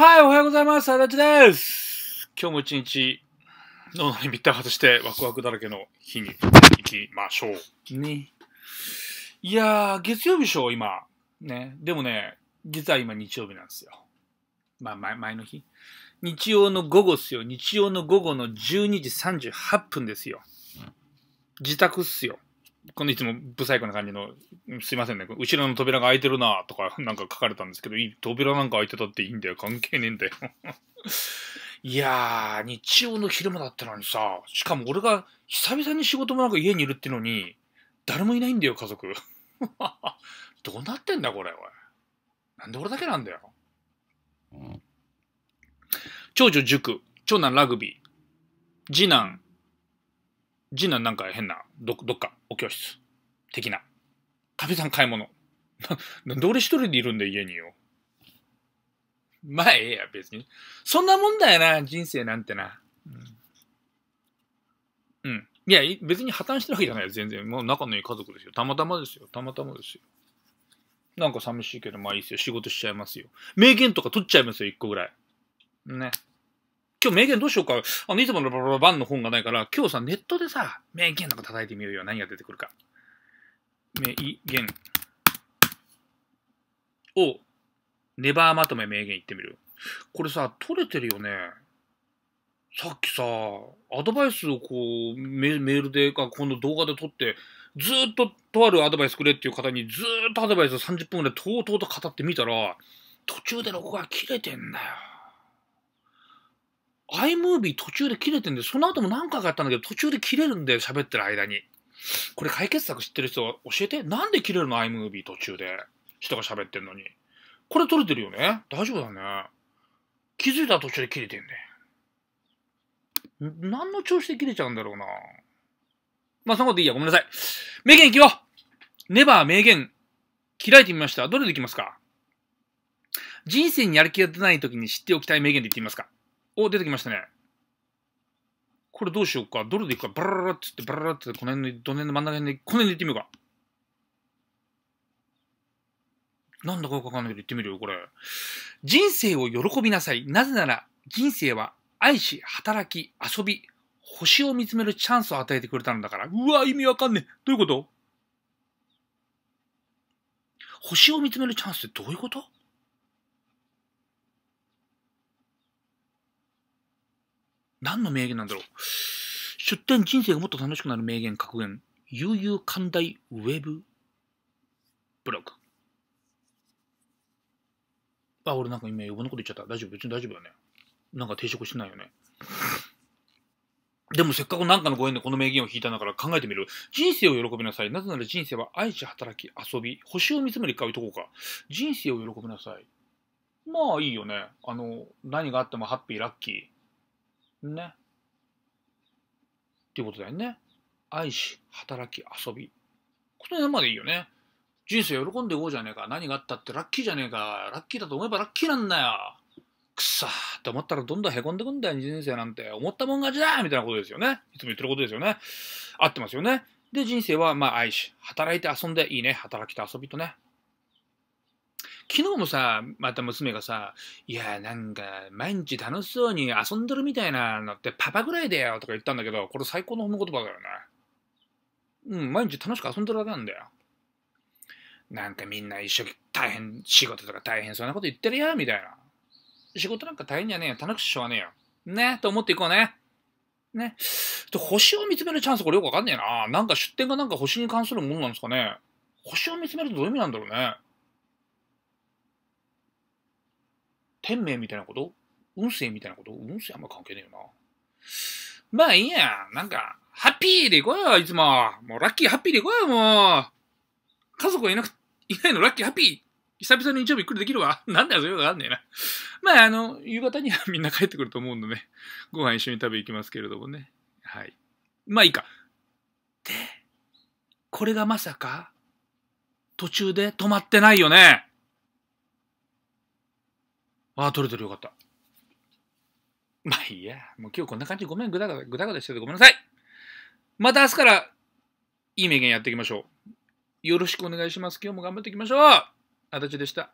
はい、おはようございます。あだちです。今日も一日、脳のリミッター外してワクワクだらけの日に行きましょう。ね。いやー、月曜日でしょ、今。ね。でもね、実は今日曜日なんですよ。まあ、前、前の日。日曜の午後っすよ。日曜の午後の12時38分ですよ。自宅っすよ。このいつも不細工な感じの、すいませんね、後ろの扉が開いてるなとかなんか書かれたんですけど、扉なんか開いてたっていいんだよ、関係ねえんだよ。いやー、日曜の昼間だったのにさ、しかも俺が久々に仕事もなく家にいるってのに、誰もいないんだよ、家族。どうなってんだ、これ、おい。なんで俺だけなんだよ。長女塾、長男ラグビー、次男次男なんか変な、ど、どっか、お教室。的な。壁フさん買い物。な、なんで俺一人でいるんだ家によ。まあええや、別に。そんなもんだよな、人生なんてな。うん。うん、いや、別に破綻してるわけじゃないよ、全然。もう仲のいい家族ですよ。たまたまですよ。たまたまですよ。なんか寂しいけど、まあいいですよ。仕事しちゃいますよ。名言とか取っちゃいますよ、一個ぐらい。ね。今日名言どうしようか。あの、いつものババババンの本がないから、今日さ、ネットでさ、名言とか叩いてみようよ。何が出てくるか。名言。を、ネバーまとめ名言言ってみる。これさ、取れてるよね。さっきさ、アドバイスをこう、メールでか、この動画で撮って、ずっととあるアドバイスくれっていう方に、ずっとアドバイスを30分ぐらいとうとうと語ってみたら、途中で録画切れてんだよ。iMovie 途中で切れてんで、その後も何回かやったんだけど、途中で切れるんで、喋ってる間に。これ解決策知ってる人は教えて。なんで切れるの ?iMovie 途中で。人が喋ってんのに。これ取れてるよね大丈夫だね。気づいたら途中で切れてんで。何の調子で切れちゃうんだろうな。まあ、そんなことでいいや。ごめんなさい。名言いきようネバー名言。開いてみました。どれでいきますか人生にやる気が出ない時に知っておきたい名言で言ってみますかお、出てきましたね。これどうしようか。ドルでいくか。バラララって言って、バラララって、この辺の、どの辺の真ん中辺で、この辺で行ってみようか。なんだかよくわかんないけど行ってみるよ、これ。人生を喜びなさい。なぜなら、人生は愛し、働き、遊び、星を見つめるチャンスを与えてくれたんだから。うわ、意味わかんねえ。どういうこと星を見つめるチャンスってどういうこと何の名言なんだろう。出店人生がもっと楽しくなる名言格言。悠々寛大ウェブブログ。あ、俺なんか今余分なこと言っちゃった。大丈夫別に大丈夫だね。なんか抵触してないよね。でもせっかく何かのご縁でこの名言を引いたんだから考えてみる。人生を喜びなさい。なぜなら人生は愛し、働き、遊び、星を見つめる一回とこうか。人生を喜びなさい。まあいいよね。あの、何があってもハッピー、ラッキー。ね。っていうことだよね。愛し、働き、遊び。この辺までいいよね。人生喜んでいこうじゃねえか。何があったってラッキーじゃねえか。ラッキーだと思えばラッキーなんだよ。くっさーって思ったらどんどんへこんでくんだよ、人生なんて。思ったもん勝ちだみたいなことですよね。いつも言ってることですよね。合ってますよね。で、人生は、まあ、愛し、働いて遊んで、いいね。働きと遊びとね。昨日もさ、また娘がさ、いや、なんか、毎日楽しそうに遊んでるみたいなのってパパぐらいだよとか言ったんだけど、これ最高の褒め言葉だよね。うん、毎日楽しく遊んでるだけなんだよ。なんかみんな一緒に大変、仕事とか大変そうなこと言ってるや、みたいな。仕事なんか大変じゃねえよ。楽しくしょうがねえよ。ねと思っていこうね。ね。星を見つめるチャンス、これよくわかんねえな。なんか出店がなんか星に関するものなんですかね。星を見つめるとどういう意味なんだろうね。天命みたいなこと運勢みたいなこと運勢あんま関係ねえよな。まあいいや。なんか、ハッピーで行こうよ、いつも。もうラッキーハッピーで行こうよ、もう。家族がいなく、いないのラッキーハッピー。久々に日曜日来るできるわ。なんだよ、そういうがあんねえな。まあ、あの、夕方にはみんな帰ってくると思うんでね。ご飯一緒に食べ行きますけれどもね。はい。まあいいか。で、これがまさか、途中で止まってないよね。ああ、取れてるよかった。まあいいや。もう今日こんな感じ。ごめん、ぐだぐだ、ぐだぐだしててごめんなさい。また明日から、いい名言やっていきましょう。よろしくお願いします。今日も頑張っていきましょう。たちでした。